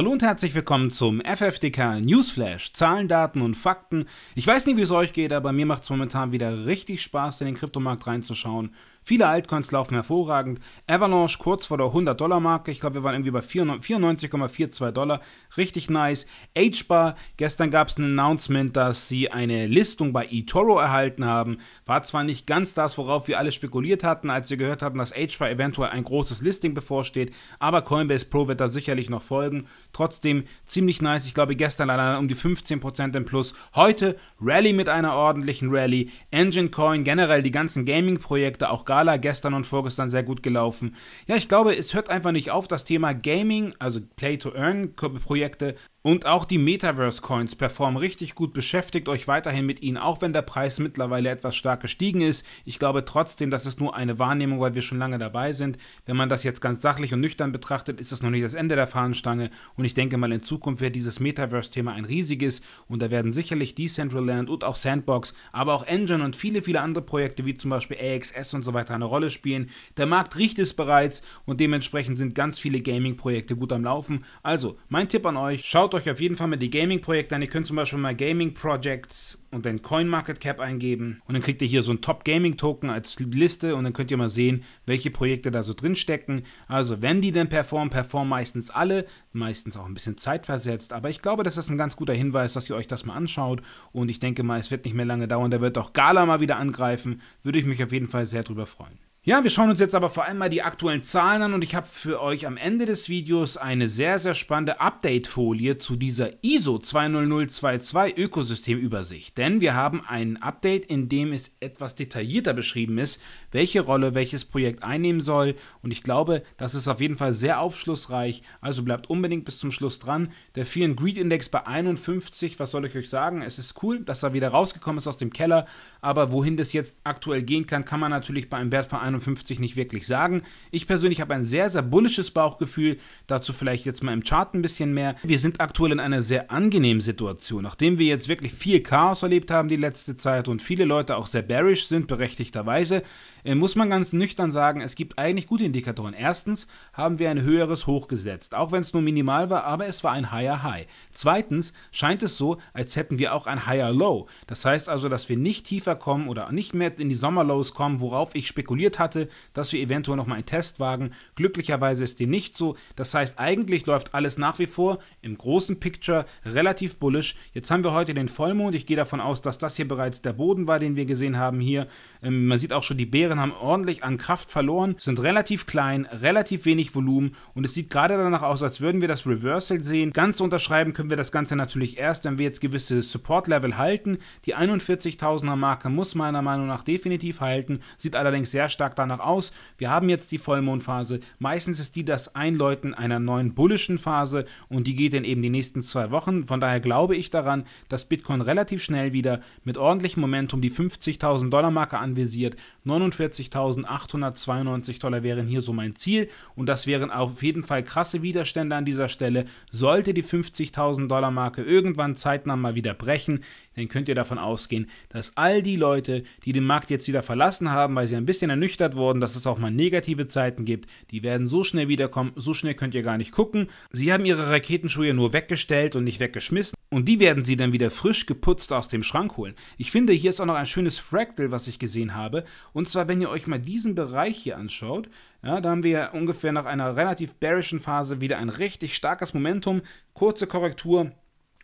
Hallo und herzlich willkommen zum FFDK Newsflash. Zahlen, Daten und Fakten. Ich weiß nicht, wie es euch geht, aber mir macht es momentan wieder richtig Spaß, in den Kryptomarkt reinzuschauen Viele Altcoins laufen hervorragend. Avalanche kurz vor der 100-Dollar-Marke. Ich glaube, wir waren irgendwie bei 94,42 Dollar. Richtig nice. HBAR, gestern gab es ein Announcement, dass sie eine Listung bei eToro erhalten haben. War zwar nicht ganz das, worauf wir alle spekuliert hatten, als wir gehört haben, dass HBAR eventuell ein großes Listing bevorsteht, aber Coinbase Pro wird da sicherlich noch folgen. Trotzdem ziemlich nice. Ich glaube, gestern allein um die 15% im Plus. Heute Rally mit einer ordentlichen Rally. Engine Coin, generell die ganzen Gaming-Projekte, auch Skala gestern und vorgestern sehr gut gelaufen. Ja, ich glaube, es hört einfach nicht auf, das Thema Gaming, also Play-to-Earn-Projekte und auch die Metaverse-Coins performen richtig gut. Beschäftigt euch weiterhin mit ihnen, auch wenn der Preis mittlerweile etwas stark gestiegen ist. Ich glaube trotzdem, das ist nur eine Wahrnehmung, weil wir schon lange dabei sind. Wenn man das jetzt ganz sachlich und nüchtern betrachtet, ist das noch nicht das Ende der Fahnenstange. Und ich denke mal, in Zukunft wird dieses Metaverse-Thema ein riesiges. Und da werden sicherlich Decentraland und auch Sandbox, aber auch Engine und viele, viele andere Projekte wie zum Beispiel AXS und so weiter weiter eine Rolle spielen. Der Markt riecht es bereits und dementsprechend sind ganz viele Gaming-Projekte gut am Laufen. Also, mein Tipp an euch, schaut euch auf jeden Fall mal die Gaming-Projekte an. Ihr könnt zum Beispiel mal Gaming Projects und dann CoinMarketCap eingeben und dann kriegt ihr hier so ein Top Gaming Token als Liste und dann könnt ihr mal sehen, welche Projekte da so drin stecken. Also wenn die denn performen, performen meistens alle, meistens auch ein bisschen zeitversetzt, aber ich glaube, das ist ein ganz guter Hinweis, dass ihr euch das mal anschaut und ich denke mal, es wird nicht mehr lange dauern, da wird auch Gala mal wieder angreifen, würde ich mich auf jeden Fall sehr drüber freuen. Ja, wir schauen uns jetzt aber vor allem mal die aktuellen Zahlen an und ich habe für euch am Ende des Videos eine sehr, sehr spannende Update-Folie zu dieser ISO 20022 Ökosystemübersicht. Denn wir haben ein Update, in dem es etwas detaillierter beschrieben ist, welche Rolle welches Projekt einnehmen soll und ich glaube, das ist auf jeden Fall sehr aufschlussreich, also bleibt unbedingt bis zum Schluss dran. Der Fear Greed Index bei 51, was soll ich euch sagen, es ist cool, dass er wieder rausgekommen ist aus dem Keller, aber wohin das jetzt aktuell gehen kann, kann man natürlich bei einem Wert von 51 nicht wirklich sagen. Ich persönlich habe ein sehr, sehr bullisches Bauchgefühl. Dazu vielleicht jetzt mal im Chart ein bisschen mehr. Wir sind aktuell in einer sehr angenehmen Situation. Nachdem wir jetzt wirklich viel Chaos erlebt haben die letzte Zeit und viele Leute auch sehr bearish sind, berechtigterweise, äh, muss man ganz nüchtern sagen, es gibt eigentlich gute Indikatoren. Erstens haben wir ein höheres Hoch gesetzt, auch wenn es nur minimal war, aber es war ein higher High. Zweitens scheint es so, als hätten wir auch ein higher Low. Das heißt also, dass wir nicht tiefer kommen oder nicht mehr in die Sommerlows kommen, worauf ich spekuliert hatte, dass wir eventuell nochmal einen Test wagen. Glücklicherweise ist dem nicht so. Das heißt, eigentlich läuft alles nach wie vor im großen Picture relativ bullisch. Jetzt haben wir heute den Vollmond. Ich gehe davon aus, dass das hier bereits der Boden war, den wir gesehen haben hier. Ähm, man sieht auch schon die Bären Charakteren haben ordentlich an Kraft verloren, sind relativ klein, relativ wenig Volumen und es sieht gerade danach aus, als würden wir das Reversal sehen. Ganz unterschreiben können wir das Ganze natürlich erst, wenn wir jetzt gewisse Support-Level halten. Die 41.000er Marke muss meiner Meinung nach definitiv halten, sieht allerdings sehr stark danach aus. Wir haben jetzt die Vollmondphase. Meistens ist die das Einläuten einer neuen bullischen Phase und die geht dann eben die nächsten zwei Wochen. Von daher glaube ich daran, dass Bitcoin relativ schnell wieder mit ordentlichem Momentum die 50.000 Dollar Marke anvisiert. 49 49.892 Dollar wären hier so mein Ziel und das wären auf jeden Fall krasse Widerstände an dieser Stelle. Sollte die 50.000 Dollar Marke irgendwann zeitnah mal wieder brechen, dann könnt ihr davon ausgehen, dass all die Leute, die den Markt jetzt wieder verlassen haben, weil sie ein bisschen ernüchtert wurden, dass es auch mal negative Zeiten gibt, die werden so schnell wiederkommen, so schnell könnt ihr gar nicht gucken. Sie haben ihre Raketenschuhe ja nur weggestellt und nicht weggeschmissen. Und die werden sie dann wieder frisch geputzt aus dem Schrank holen. Ich finde, hier ist auch noch ein schönes Fractal, was ich gesehen habe. Und zwar, wenn ihr euch mal diesen Bereich hier anschaut, ja, da haben wir ungefähr nach einer relativ bearischen Phase wieder ein richtig starkes Momentum, kurze Korrektur,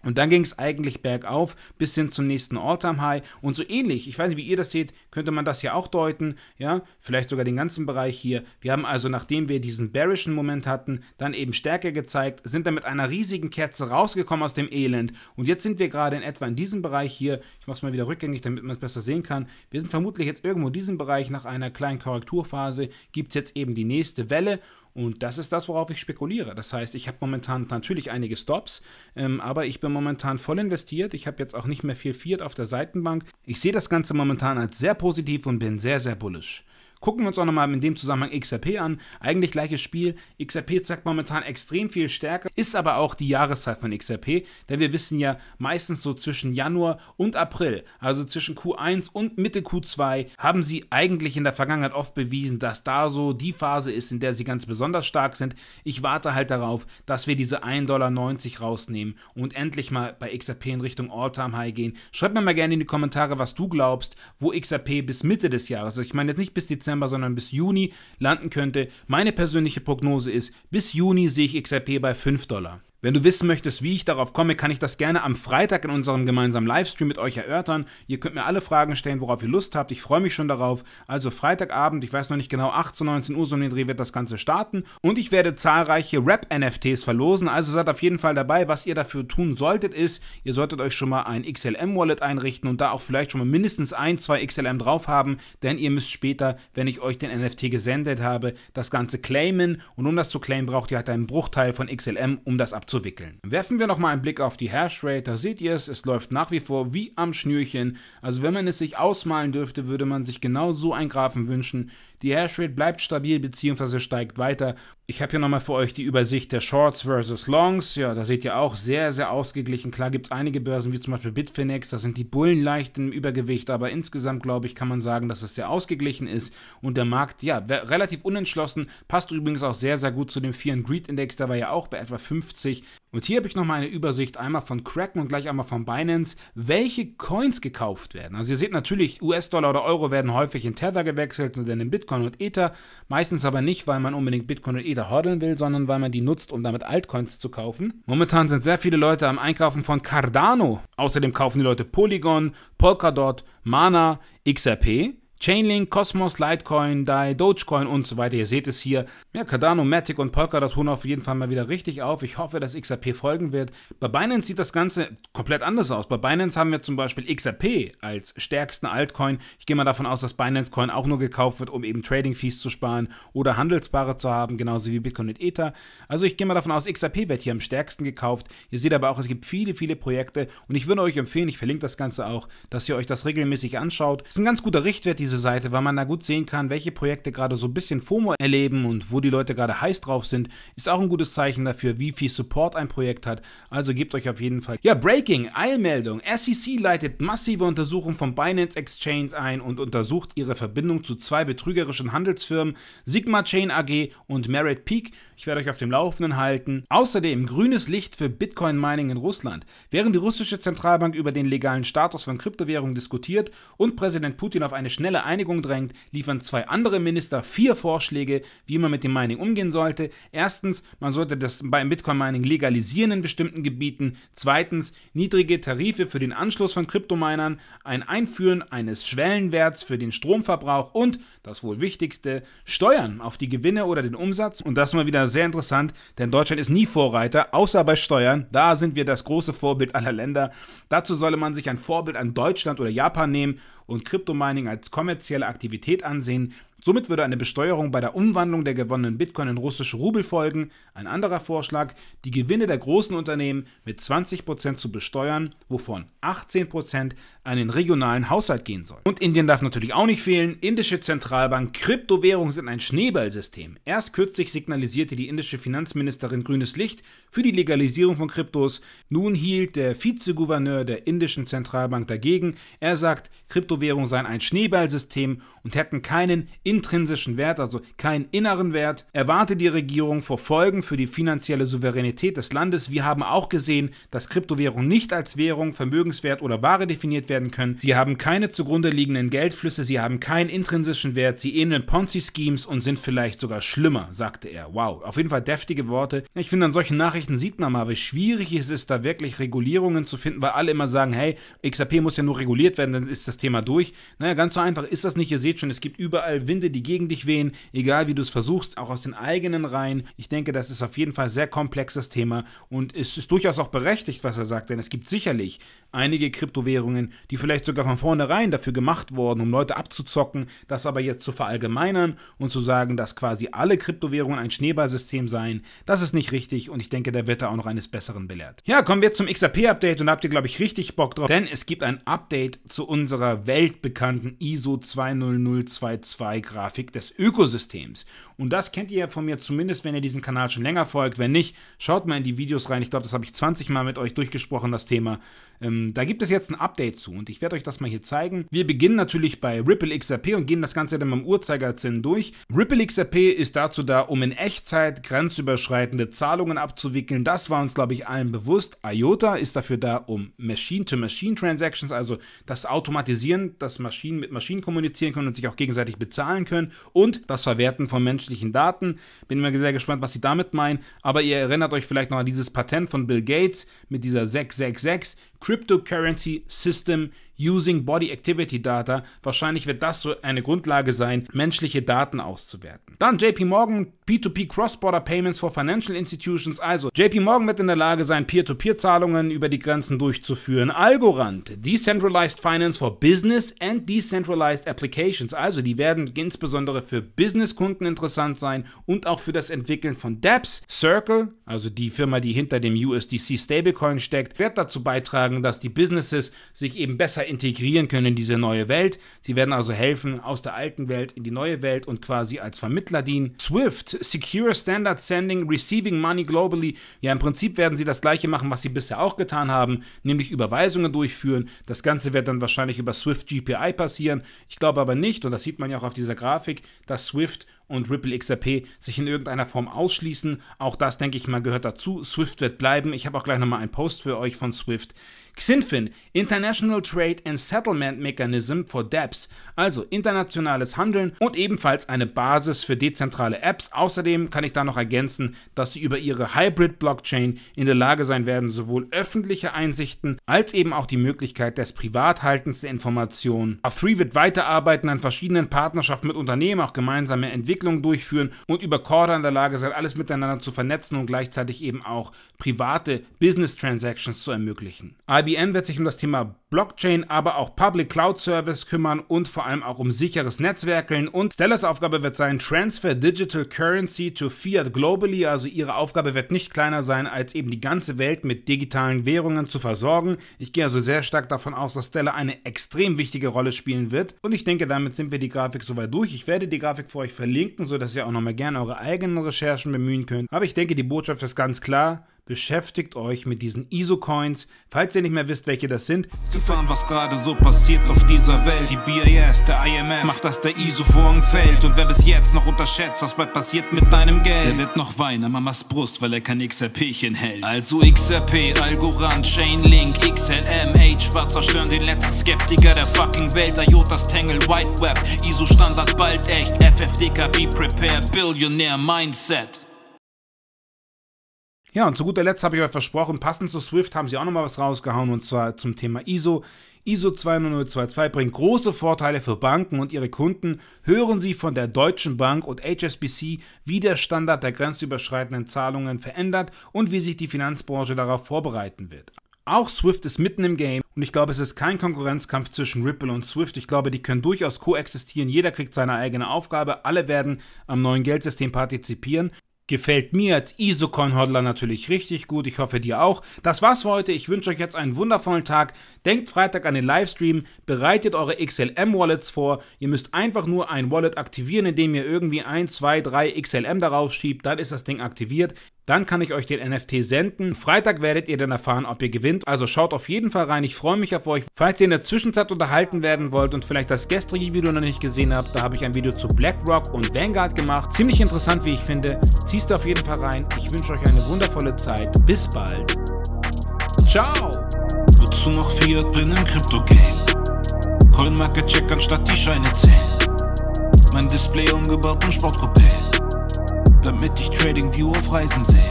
und dann ging es eigentlich bergauf bis hin zum nächsten All-Time-High und so ähnlich. Ich weiß nicht, wie ihr das seht, könnte man das ja auch deuten, ja, vielleicht sogar den ganzen Bereich hier. Wir haben also, nachdem wir diesen bearischen Moment hatten, dann eben Stärke gezeigt, sind dann mit einer riesigen Kerze rausgekommen aus dem Elend und jetzt sind wir gerade in etwa in diesem Bereich hier. Ich mache es mal wieder rückgängig, damit man es besser sehen kann. Wir sind vermutlich jetzt irgendwo in diesem Bereich nach einer kleinen Korrekturphase, gibt es jetzt eben die nächste Welle und das ist das, worauf ich spekuliere. Das heißt, ich habe momentan natürlich einige Stops, ähm, aber ich bin momentan voll investiert. Ich habe jetzt auch nicht mehr viel Fiat auf der Seitenbank. Ich sehe das Ganze momentan als sehr positiv und bin sehr, sehr bullisch. Gucken wir uns auch nochmal in dem Zusammenhang XRP an. Eigentlich gleiches Spiel. XRP zeigt momentan extrem viel Stärke, ist aber auch die Jahreszeit von XRP, denn wir wissen ja meistens so zwischen Januar und April, also zwischen Q1 und Mitte Q2, haben sie eigentlich in der Vergangenheit oft bewiesen, dass da so die Phase ist, in der sie ganz besonders stark sind. Ich warte halt darauf, dass wir diese 1,90 Dollar rausnehmen und endlich mal bei XRP in Richtung All-Time-High gehen. Schreibt mir mal gerne in die Kommentare, was du glaubst, wo XRP bis Mitte des Jahres, also ich meine jetzt nicht bis die Dezember, sondern bis Juni landen könnte. Meine persönliche Prognose ist, bis Juni sehe ich XRP bei 5 Dollar. Wenn du wissen möchtest, wie ich darauf komme, kann ich das gerne am Freitag in unserem gemeinsamen Livestream mit euch erörtern. Ihr könnt mir alle Fragen stellen, worauf ihr Lust habt. Ich freue mich schon darauf. Also Freitagabend, ich weiß noch nicht genau, 18, 19 Uhr, so um den Dreh wird das Ganze starten. Und ich werde zahlreiche Rap-NFTs verlosen. Also seid auf jeden Fall dabei. Was ihr dafür tun solltet, ist, ihr solltet euch schon mal ein XLM-Wallet einrichten und da auch vielleicht schon mal mindestens ein, zwei XLM drauf haben. Denn ihr müsst später, wenn ich euch den NFT gesendet habe, das Ganze claimen. Und um das zu claimen, braucht ihr halt einen Bruchteil von XLM, um das abzuschließen abzuwickeln. Werfen wir nochmal einen Blick auf die Hashrate, da seht ihr es, es läuft nach wie vor wie am Schnürchen. Also wenn man es sich ausmalen dürfte, würde man sich genau so einen Graphen wünschen, die Hashrate bleibt stabil bzw. steigt weiter. Ich habe hier nochmal für euch die Übersicht der Shorts versus Longs. Ja, da seht ihr auch sehr, sehr ausgeglichen. Klar gibt es einige Börsen wie zum Beispiel Bitfinex, da sind die Bullen leicht im Übergewicht, aber insgesamt glaube ich, kann man sagen, dass es sehr ausgeglichen ist und der Markt, ja, relativ unentschlossen, passt übrigens auch sehr, sehr gut zu dem Fear Greed Index, der war ja auch bei etwa 50 und hier habe ich nochmal eine Übersicht einmal von Kraken und gleich einmal von Binance, welche Coins gekauft werden. Also ihr seht natürlich, US-Dollar oder Euro werden häufig in Tether gewechselt und dann in Bitcoin und Ether. Meistens aber nicht, weil man unbedingt Bitcoin und Ether hodeln will, sondern weil man die nutzt, um damit Altcoins zu kaufen. Momentan sind sehr viele Leute am Einkaufen von Cardano. Außerdem kaufen die Leute Polygon, Polkadot, Mana, XRP. Chainlink, Cosmos, Litecoin, DAI, Dogecoin und so weiter. Ihr seht es hier. Ja, Cardano, Matic und Polkadot holen auf jeden Fall mal wieder richtig auf. Ich hoffe, dass XRP folgen wird. Bei Binance sieht das Ganze komplett anders aus. Bei Binance haben wir zum Beispiel XRP als stärksten Altcoin. Ich gehe mal davon aus, dass Binance Coin auch nur gekauft wird, um eben Trading Fees zu sparen oder Handelsbare zu haben, genauso wie Bitcoin und Ether. Also ich gehe mal davon aus, XRP wird hier am stärksten gekauft. Ihr seht aber auch, es gibt viele, viele Projekte und ich würde euch empfehlen, ich verlinke das Ganze auch, dass ihr euch das regelmäßig anschaut. Das ist ein ganz guter Richtwert, die diese Seite, weil man da gut sehen kann, welche Projekte gerade so ein bisschen FOMO erleben und wo die Leute gerade heiß drauf sind. Ist auch ein gutes Zeichen dafür, wie viel Support ein Projekt hat. Also gebt euch auf jeden Fall. Ja, Breaking, Eilmeldung. SEC leitet massive Untersuchungen vom Binance Exchange ein und untersucht ihre Verbindung zu zwei betrügerischen Handelsfirmen, Sigma Chain AG und Merit Peak. Ich werde euch auf dem Laufenden halten. Außerdem grünes Licht für Bitcoin Mining in Russland. Während die russische Zentralbank über den legalen Status von Kryptowährungen diskutiert und Präsident Putin auf eine schnelle schnelle Einigung drängt, liefern zwei andere Minister vier Vorschläge, wie man mit dem Mining umgehen sollte. Erstens, man sollte das beim Bitcoin-Mining legalisieren in bestimmten Gebieten. Zweitens, niedrige Tarife für den Anschluss von Kryptominern, ein Einführen eines Schwellenwerts für den Stromverbrauch und, das wohl wichtigste, Steuern auf die Gewinne oder den Umsatz. Und das ist mal wieder sehr interessant, denn Deutschland ist nie Vorreiter, außer bei Steuern. Da sind wir das große Vorbild aller Länder. Dazu solle man sich ein Vorbild an Deutschland oder Japan nehmen und Kryptomining als kommerzielle Aktivität ansehen. Somit würde eine Besteuerung bei der Umwandlung der gewonnenen Bitcoin in russische Rubel folgen. Ein anderer Vorschlag, die Gewinne der großen Unternehmen mit 20% zu besteuern, wovon 18% an den regionalen Haushalt gehen soll. Und Indien darf natürlich auch nicht fehlen. Indische Zentralbank, Kryptowährungen sind ein Schneeballsystem. Erst kürzlich signalisierte die indische Finanzministerin grünes Licht für die Legalisierung von Kryptos. Nun hielt der Vizegouverneur der indischen Zentralbank dagegen. Er sagt, Kryptowährungen seien ein Schneeballsystem und hätten keinen intrinsischen Wert, also keinen inneren Wert. Er warnte die Regierung vor Folgen für die finanzielle Souveränität des Landes. Wir haben auch gesehen, dass Kryptowährungen nicht als Währung, Vermögenswert oder Ware definiert werden werden können. Sie haben keine zugrunde liegenden Geldflüsse, sie haben keinen intrinsischen Wert, sie ähneln Ponzi-Schemes und sind vielleicht sogar schlimmer, sagte er. Wow, auf jeden Fall deftige Worte. Ich finde, an solchen Nachrichten sieht man mal, wie schwierig es ist, da wirklich Regulierungen zu finden, weil alle immer sagen, hey, XRP muss ja nur reguliert werden, dann ist das Thema durch. Naja, ganz so einfach ist das nicht. Ihr seht schon, es gibt überall Winde, die gegen dich wehen, egal wie du es versuchst, auch aus den eigenen Reihen. Ich denke, das ist auf jeden Fall ein sehr komplexes Thema und es ist durchaus auch berechtigt, was er sagt, denn es gibt sicherlich einige Kryptowährungen, die vielleicht sogar von vornherein dafür gemacht wurden, um Leute abzuzocken, das aber jetzt zu verallgemeinern und zu sagen, dass quasi alle Kryptowährungen ein Schneeballsystem seien, das ist nicht richtig und ich denke, da wird da auch noch eines Besseren belehrt. Ja, kommen wir jetzt zum XRP-Update und da habt ihr, glaube ich, richtig Bock drauf, denn es gibt ein Update zu unserer weltbekannten ISO 20022 Grafik des Ökosystems. Und das kennt ihr ja von mir zumindest, wenn ihr diesen Kanal schon länger folgt. Wenn nicht, schaut mal in die Videos rein. Ich glaube, das habe ich 20 Mal mit euch durchgesprochen, das Thema. Ähm, da gibt es jetzt ein Update zu. Und ich werde euch das mal hier zeigen. Wir beginnen natürlich bei Ripple XRP und gehen das Ganze dann beim Uhrzeigersinn durch. Ripple XRP ist dazu da, um in Echtzeit grenzüberschreitende Zahlungen abzuwickeln. Das war uns, glaube ich, allen bewusst. IOTA ist dafür da, um Machine-to-Machine-Transactions, also das Automatisieren, dass Maschinen mit Maschinen kommunizieren können und sich auch gegenseitig bezahlen können und das Verwerten von menschlichen Daten. Bin immer sehr gespannt, was sie damit meinen. Aber ihr erinnert euch vielleicht noch an dieses Patent von Bill Gates mit dieser 666. cryptocurrency system Using Body Activity Data. Wahrscheinlich wird das so eine Grundlage sein, menschliche Daten auszuwerten. Dann JP Morgan P2P Cross-Border Payments for Financial Institutions. Also JP Morgan wird in der Lage sein, Peer-to-Peer-Zahlungen über die Grenzen durchzuführen. Algorand, Decentralized Finance for Business and Decentralized Applications. Also die werden insbesondere für Business-Kunden interessant sein und auch für das Entwickeln von Dapps. Circle, also die Firma, die hinter dem USDC Stablecoin steckt, wird dazu beitragen, dass die Businesses sich eben besser integrieren können in diese neue Welt. Sie werden also helfen, aus der alten Welt in die neue Welt und quasi als Vermittler dienen. Swift, Secure Standard Sending, Receiving Money Globally. Ja, im Prinzip werden sie das gleiche machen, was sie bisher auch getan haben, nämlich Überweisungen durchführen. Das Ganze wird dann wahrscheinlich über Swift GPI passieren. Ich glaube aber nicht, und das sieht man ja auch auf dieser Grafik, dass Swift und Ripple XRP sich in irgendeiner Form ausschließen. Auch das, denke ich mal, gehört dazu. Swift wird bleiben. Ich habe auch gleich nochmal einen Post für euch von Swift. XINFIN, International Trade and Settlement Mechanism for DApps, also internationales Handeln und ebenfalls eine Basis für dezentrale Apps. Außerdem kann ich da noch ergänzen, dass sie über ihre Hybrid Blockchain in der Lage sein werden, sowohl öffentliche Einsichten als eben auch die Möglichkeit des Privathaltens der Informationen. A3 wird weiterarbeiten an verschiedenen Partnerschaften mit Unternehmen, auch gemeinsame Entwicklungen durchführen und über Corda in der Lage sein, alles miteinander zu vernetzen und gleichzeitig eben auch private Business Transactions zu ermöglichen. IBM IBM wird sich um das Thema Blockchain, aber auch Public Cloud Service kümmern und vor allem auch um sicheres Netzwerkeln. Und Stellas Aufgabe wird sein Transfer Digital Currency to Fiat globally. Also ihre Aufgabe wird nicht kleiner sein, als eben die ganze Welt mit digitalen Währungen zu versorgen. Ich gehe also sehr stark davon aus, dass Stella eine extrem wichtige Rolle spielen wird. Und ich denke, damit sind wir die Grafik soweit durch. Ich werde die Grafik für euch verlinken, sodass ihr auch nochmal gerne eure eigenen Recherchen bemühen könnt. Aber ich denke, die Botschaft ist ganz klar beschäftigt euch mit diesen ISO-Coins, falls ihr nicht mehr wisst, welche das sind. Sie fahren, was gerade so passiert auf dieser Welt. Die BIS, der IMF, macht, dass der ISO vorn fällt. Und wer bis jetzt noch unterschätzt, was bald passiert mit deinem Geld, der wird noch weinen an Mamas Brust, weil er kein XRPchen hält. Also XRP, Algorand, Chainlink, XLM, H-Bar zerstören den letzten Skeptiker der fucking Welt. IOTAs Tangle, White Web, ISO-Standard bald echt. FFDK, be prepared, Billionaire Mindset. Ja, und zu guter Letzt habe ich euch versprochen, passend zu Swift haben sie auch nochmal was rausgehauen und zwar zum Thema ISO. ISO 20022 bringt große Vorteile für Banken und ihre Kunden. Hören Sie von der Deutschen Bank und HSBC, wie der Standard der grenzüberschreitenden Zahlungen verändert und wie sich die Finanzbranche darauf vorbereiten wird. Auch Swift ist mitten im Game und ich glaube, es ist kein Konkurrenzkampf zwischen Ripple und Swift. Ich glaube, die können durchaus koexistieren. Jeder kriegt seine eigene Aufgabe. Alle werden am neuen Geldsystem partizipieren. Gefällt mir als Isokon-Hodler natürlich richtig gut. Ich hoffe dir auch. Das war's für heute. Ich wünsche euch jetzt einen wundervollen Tag. Denkt Freitag an den Livestream. Bereitet eure XLM-Wallets vor. Ihr müsst einfach nur ein Wallet aktivieren, indem ihr irgendwie 1, 2, 3 XLM darauf schiebt. Dann ist das Ding aktiviert. Dann kann ich euch den NFT senden. Freitag werdet ihr dann erfahren, ob ihr gewinnt. Also schaut auf jeden Fall rein. Ich freue mich auf euch. Falls ihr in der Zwischenzeit unterhalten werden wollt und vielleicht das gestrige Video noch nicht gesehen habt, da habe ich ein Video zu BlackRock und Vanguard gemacht. Ziemlich interessant, wie ich finde. Ziehst du auf jeden Fall rein. Ich wünsche euch eine wundervolle Zeit. Bis bald. Ciao. Wozu noch Fiat bin im Crypto-Game? Coin Market Check anstatt die Scheine zählen. Mein Display umgebaut im Sportcoupé damit ich Trading View auf Reisen sehe.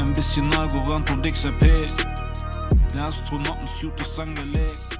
Ein bisschen Agorant und XRP, der Astronauten-Suit ist angelegt.